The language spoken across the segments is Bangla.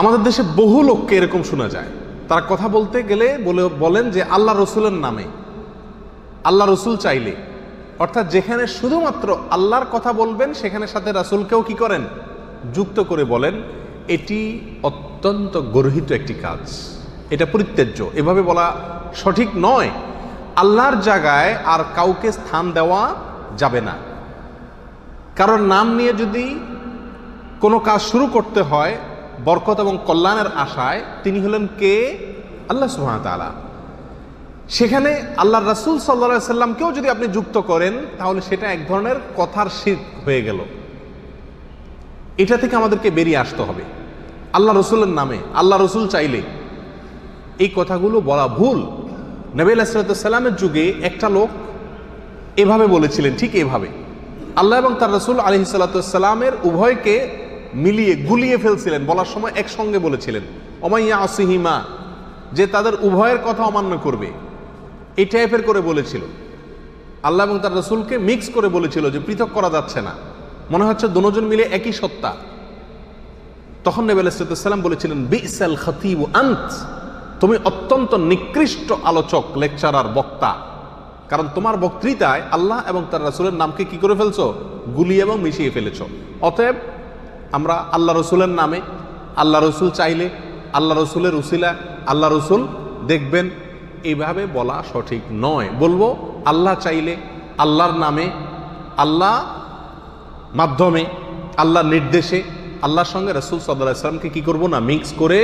আমাদের দেশে বহু লোককে এরকম শোনা যায় তারা কথা বলতে গেলে বলে বলেন যে আল্লাহ রসুলের নামে আল্লাহ রসুল চাইলে অর্থাৎ যেখানে শুধুমাত্র আল্লাহর কথা বলবেন সেখানে সাথে রাসুলকেও কি করেন যুক্ত করে বলেন এটি অত্যন্ত গর্হিত একটি কাজ এটা পরিত্যাজ্য এভাবে বলা সঠিক নয় আল্লাহর জায়গায় আর কাউকে স্থান দেওয়া যাবে না কারণ নাম নিয়ে যদি কোনো কাজ শুরু করতে হয় বরকত এবং কল্যাণের আশায় তিনি হলেন কে আল্লাহ সুহামতালা সেখানে আল্লাহ রাসুল সাল্লা সাল্লামকেও যদি আপনি যুক্ত করেন তাহলে সেটা এক ধরনের কথার শীত হয়ে গেল এটা থেকে আমাদেরকে বেরিয়ে আসতে হবে আল্লাহ রসুলের নামে আল্লাহ রসুল চাইলে এই কথাগুলো বলা ভুল নবী আলাহিসাল্লামের যুগে একটা লোক এভাবে বলেছিলেন ঠিক এভাবে আল্লাহ এবং তার রসুল আলহি সাল্লামের উভয়কে মিলিয়ে গুলিয়ে ফেলছিলেন বলার সময় একসঙ্গে বলেছিলেন অমাইয়া আসিহিমা যে তাদের উভয়ের কথা অমান্য করবে এই টাইপের করে বলেছিল আল্লাহ এবং তার রসুলকে মিক্স করে বলেছিল যে পৃথক করা যাচ্ছে না মনে হচ্ছে দুজন মিলে একই সত্তা তখন নেবে ইসলাতাম বলেছিলেন বিসাল খতিব আন্ত তুমি অত্যন্ত নিকৃষ্ট আলোচক লেকচারার বক্তা কারণ তোমার বক্তৃতায় আল্লাহ এবং তার রাসুলের নামকে কি করে ফেলছো গুলি এবং মিশিয়ে ফেলেছ অতএব আমরা আল্লাহ রসুলের নামে আল্লাহ রসুল চাইলে আল্লাহ রসুলের উসিলা আল্লাহ রসুল দেখবেন এইভাবে বলা সঠিক নয় বলবো আল্লাহ চাইলে আল্লাহর নামে আল্লাহ মাধ্যমে আল্লাহর নির্দেশে আল্লাহর সঙ্গে রসুল সাল্লাহ ইসলামকে কী করবো না মিক্স করে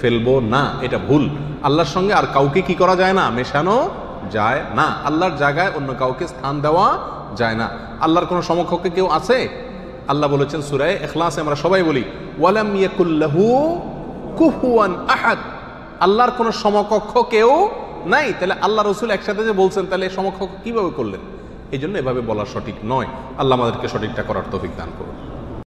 ফেলবো না এটা ভুল আল্লাহর সঙ্গে আর কাউকে কি করা যায় না মেশানো যায় না আল্লাহর জায়গায় অন্য কাউকে স্থান দেওয়া যায় না আল্লাহর কোনো সমক্ষকে কেউ আছে আল্লাহ বলেছেন সুরায় এখলাসে আমরা সবাই বলি ওয়ালাম ইয়াকুল্লাহু কুহুয়ান আহাদ আল্লাহর কোনো সমকক্ষ কেউ নাই তাহলে আল্লাহ রসুল একসাথে যে বলছেন তাহলে সমকক্ষ কিভাবে করলেন এই জন্য এভাবে বলা সঠিক নয় আল্লাহ আমাদেরকে সঠিকটা করার তৌফিক দান করুন